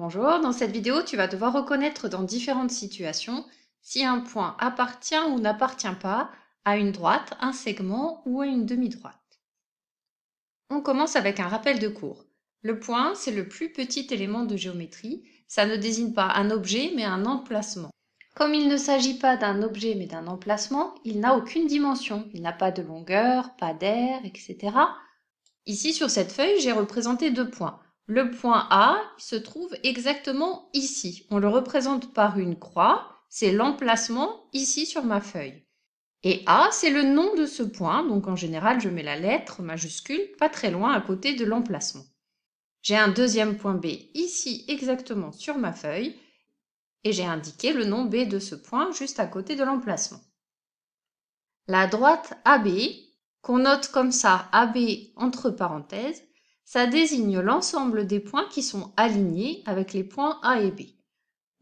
Bonjour, dans cette vidéo, tu vas devoir reconnaître dans différentes situations si un point appartient ou n'appartient pas à une droite, un segment ou à une demi-droite. On commence avec un rappel de cours. Le point, c'est le plus petit élément de géométrie. Ça ne désigne pas un objet, mais un emplacement. Comme il ne s'agit pas d'un objet, mais d'un emplacement, il n'a aucune dimension. Il n'a pas de longueur, pas d'air, etc. Ici, sur cette feuille, j'ai représenté deux points. Le point A se trouve exactement ici. On le représente par une croix. C'est l'emplacement ici sur ma feuille. Et A, c'est le nom de ce point, donc en général, je mets la lettre majuscule pas très loin à côté de l'emplacement. J'ai un deuxième point B ici exactement sur ma feuille et j'ai indiqué le nom B de ce point juste à côté de l'emplacement. La droite AB, qu'on note comme ça AB entre parenthèses, ça désigne l'ensemble des points qui sont alignés avec les points A et B.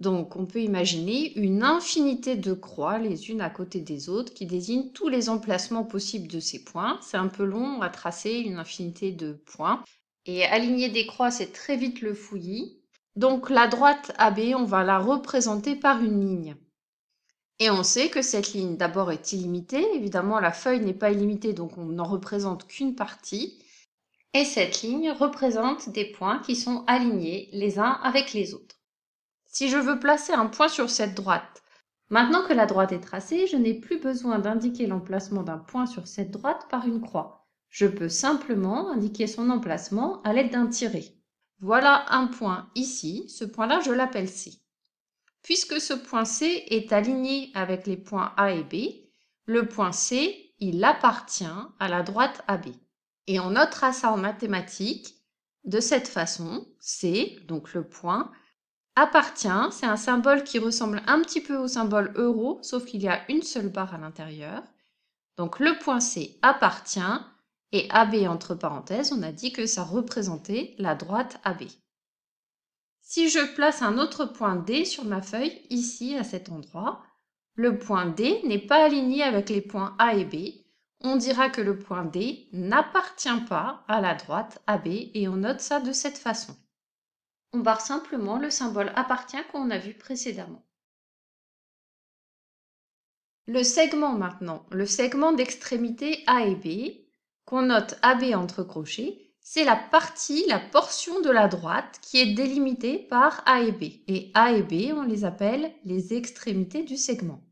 Donc on peut imaginer une infinité de croix les unes à côté des autres qui désignent tous les emplacements possibles de ces points. C'est un peu long à tracer une infinité de points. Et aligner des croix, c'est très vite le fouillis. Donc la droite AB, on va la représenter par une ligne. Et on sait que cette ligne d'abord est illimitée. Évidemment, la feuille n'est pas illimitée, donc on n'en représente qu'une partie et cette ligne représente des points qui sont alignés les uns avec les autres. Si je veux placer un point sur cette droite, maintenant que la droite est tracée, je n'ai plus besoin d'indiquer l'emplacement d'un point sur cette droite par une croix. Je peux simplement indiquer son emplacement à l'aide d'un tiré. Voilà un point ici, ce point-là je l'appelle C. Puisque ce point C est aligné avec les points A et B, le point C, il appartient à la droite AB. Et on notera ça en mathématiques de cette façon. C, donc le point, appartient. C'est un symbole qui ressemble un petit peu au symbole euro, sauf qu'il y a une seule barre à l'intérieur. Donc le point C appartient et AB entre parenthèses, on a dit que ça représentait la droite AB. Si je place un autre point D sur ma feuille, ici à cet endroit, le point D n'est pas aligné avec les points A et B, on dira que le point D n'appartient pas à la droite AB et on note ça de cette façon. On barre simplement le symbole appartient qu'on a vu précédemment. Le segment maintenant, le segment d'extrémité A et B, qu'on note AB entre crochets, c'est la partie, la portion de la droite qui est délimitée par A et B. Et A et B, on les appelle les extrémités du segment.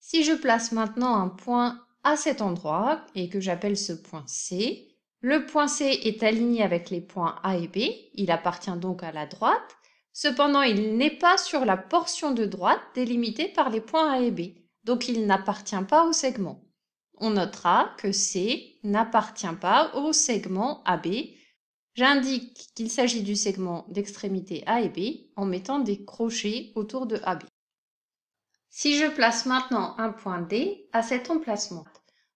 Si je place maintenant un point à cet endroit et que j'appelle ce point C. Le point C est aligné avec les points A et B, il appartient donc à la droite, cependant il n'est pas sur la portion de droite délimitée par les points A et B, donc il n'appartient pas au segment. On notera que C n'appartient pas au segment AB. J'indique qu'il s'agit du segment d'extrémité A et B en mettant des crochets autour de AB. Si je place maintenant un point D à cet emplacement,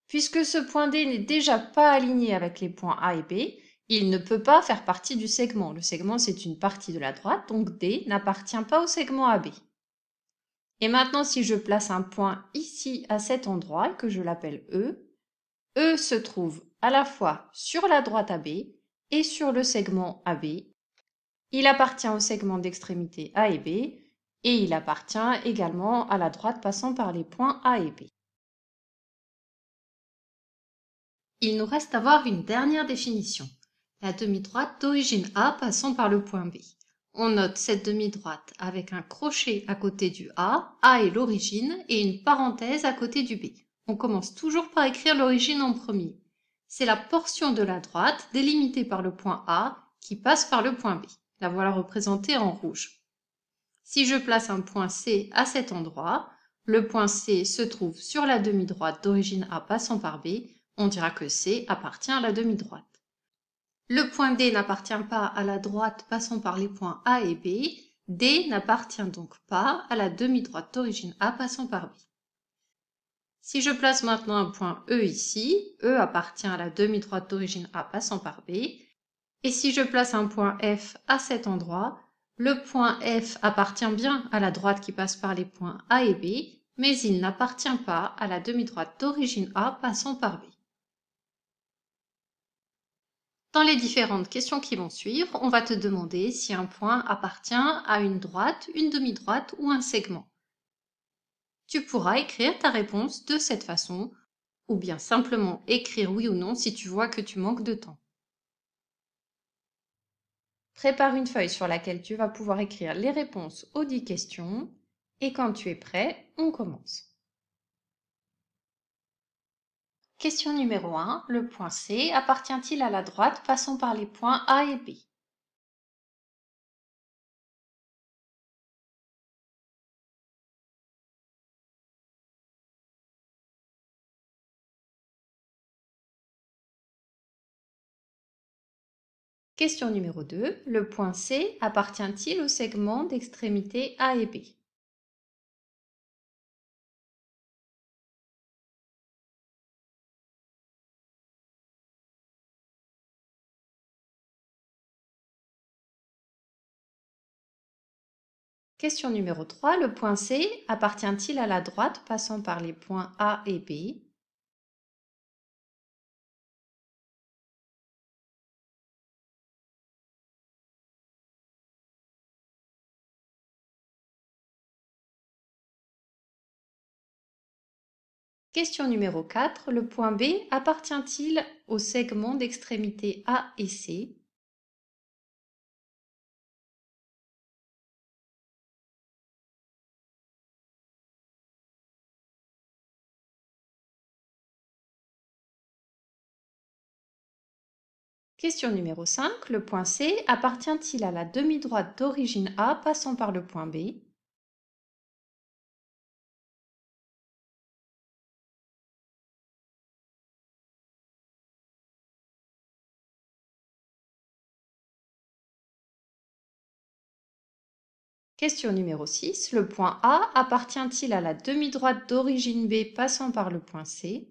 puisque ce point D n'est déjà pas aligné avec les points A et B, il ne peut pas faire partie du segment. Le segment, c'est une partie de la droite, donc D n'appartient pas au segment AB. Et maintenant, si je place un point ici à cet endroit, que je l'appelle E, E se trouve à la fois sur la droite AB et sur le segment AB. Il appartient au segment d'extrémité A et B, et il appartient également à la droite passant par les points A et B. Il nous reste à voir une dernière définition, la demi-droite d'origine A passant par le point B. On note cette demi-droite avec un crochet à côté du A, A est l'origine, et une parenthèse à côté du B. On commence toujours par écrire l'origine en premier. C'est la portion de la droite délimitée par le point A qui passe par le point B. La voilà représentée en rouge. Si je place un point C à cet endroit, le point C se trouve sur la demi-droite d'origine A passant par B, on dira que C appartient à la demi-droite. Le point D n'appartient pas à la droite passant par les points A et B, D n'appartient donc pas à la demi-droite d'origine A passant par B. Si je place maintenant un point E ici, E appartient à la demi-droite d'origine A passant par B, et si je place un point F à cet endroit, le point F appartient bien à la droite qui passe par les points A et B, mais il n'appartient pas à la demi-droite d'origine A passant par B. Dans les différentes questions qui vont suivre, on va te demander si un point appartient à une droite, une demi-droite ou un segment. Tu pourras écrire ta réponse de cette façon, ou bien simplement écrire oui ou non si tu vois que tu manques de temps. Prépare une feuille sur laquelle tu vas pouvoir écrire les réponses aux 10 questions et quand tu es prêt, on commence. Question numéro 1. Le point C appartient-il à la droite passant par les points A et B. Question numéro 2. Le point C appartient-il au segment d'extrémité A et B Question numéro 3. Le point C appartient-il à la droite passant par les points A et B Question numéro 4. Le point B appartient-il au segment d'extrémité A et C Question numéro 5. Le point C appartient-il à la demi-droite d'origine A passant par le point B Question numéro 6. Le point A appartient-il à la demi-droite d'origine B passant par le point C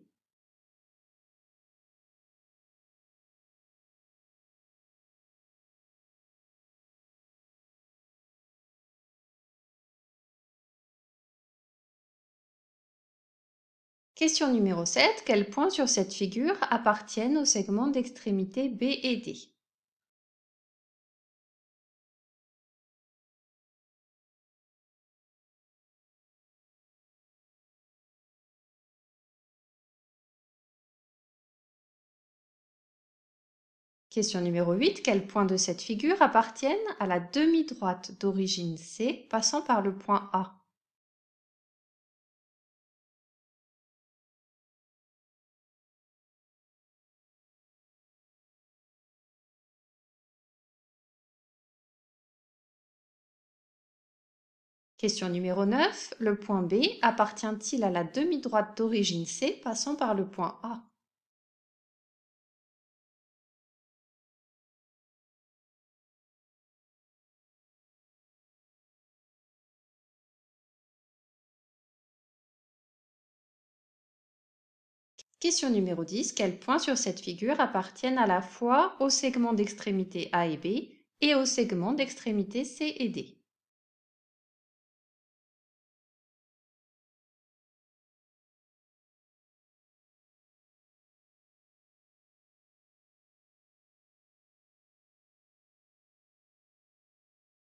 Question numéro 7. Quels points sur cette figure appartiennent au segment d'extrémité B et D Question numéro 8. Quels points de cette figure appartiennent à la demi-droite d'origine C passant par le point A Question numéro 9. Le point B appartient-il à la demi-droite d'origine C passant par le point A Question numéro 10. Quels points sur cette figure appartiennent à la fois au segment d'extrémité A et B et au segment d'extrémité C et D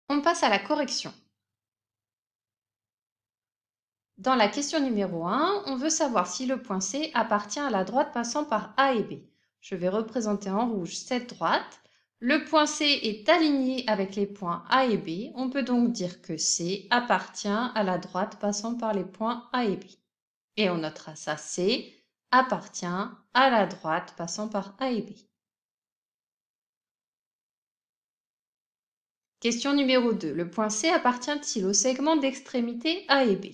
On passe à la correction. Dans la question numéro 1, on veut savoir si le point C appartient à la droite passant par A et B. Je vais représenter en rouge cette droite. Le point C est aligné avec les points A et B. On peut donc dire que C appartient à la droite passant par les points A et B. Et on notera ça C appartient à la droite passant par A et B. Question numéro 2. Le point C appartient-il au segment d'extrémité A et B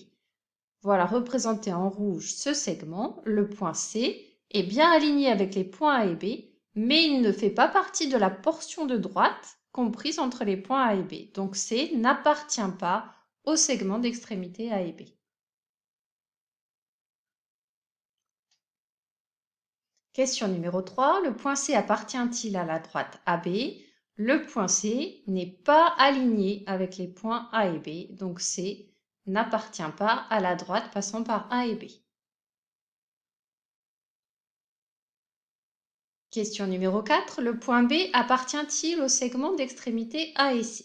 voilà représenté en rouge ce segment, le point C est bien aligné avec les points A et B, mais il ne fait pas partie de la portion de droite comprise entre les points A et B. Donc C n'appartient pas au segment d'extrémité A et B. Question numéro 3. Le point C appartient-il à la droite AB Le point C n'est pas aligné avec les points A et B, donc C n'appartient pas à la droite passant par A et B. Question numéro 4. Le point B appartient-il au segment d'extrémité A et C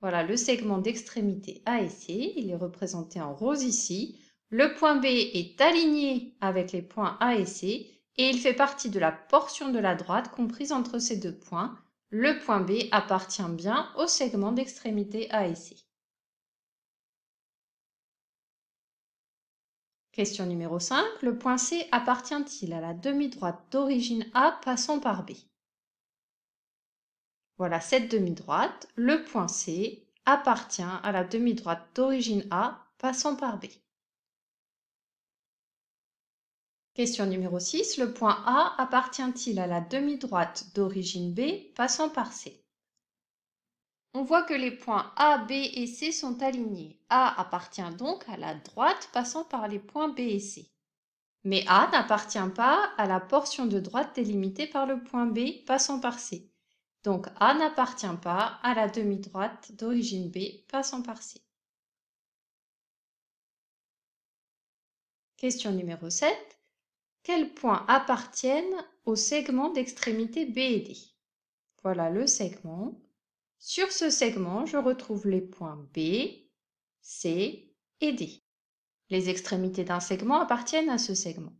Voilà le segment d'extrémité A et C. Il est représenté en rose ici. Le point B est aligné avec les points A et C et il fait partie de la portion de la droite comprise entre ces deux points. Le point B appartient bien au segment d'extrémité A et C. Question numéro 5. Le point C appartient-il à la demi-droite d'origine A passant par B Voilà cette demi-droite. Le point C appartient à la demi-droite d'origine A passant par B. Question numéro 6. Le point A appartient-il à la demi-droite d'origine B passant par C on voit que les points A, B et C sont alignés. A appartient donc à la droite passant par les points B et C. Mais A n'appartient pas à la portion de droite délimitée par le point B passant par C. Donc A n'appartient pas à la demi-droite d'origine B passant par C. Question numéro 7. Quels points appartiennent au segment d'extrémité B et D Voilà le segment. Sur ce segment, je retrouve les points B, C et D. Les extrémités d'un segment appartiennent à ce segment.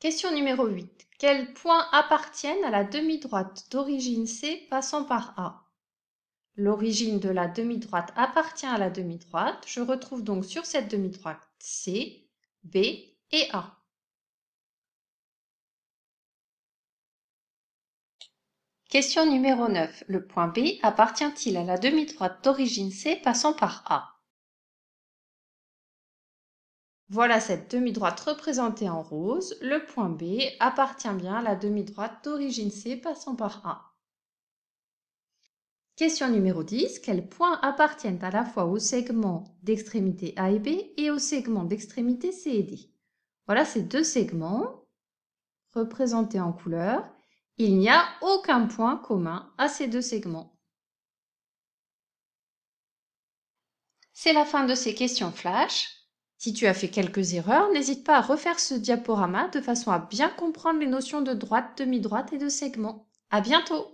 Question numéro 8. Quels points appartiennent à la demi-droite d'origine C passant par A L'origine de la demi-droite appartient à la demi-droite. Je retrouve donc sur cette demi-droite C, B et A. Question numéro 9. Le point B appartient-il à la demi-droite d'origine C passant par A Voilà cette demi-droite représentée en rose. Le point B appartient bien à la demi-droite d'origine C passant par A. Question numéro 10. Quels points appartiennent à la fois au segment d'extrémité A et B et au segment d'extrémité C et D Voilà ces deux segments représentés en couleur il n'y a aucun point commun à ces deux segments. C'est la fin de ces questions flash. Si tu as fait quelques erreurs, n'hésite pas à refaire ce diaporama de façon à bien comprendre les notions de droite, demi-droite et de segment. À bientôt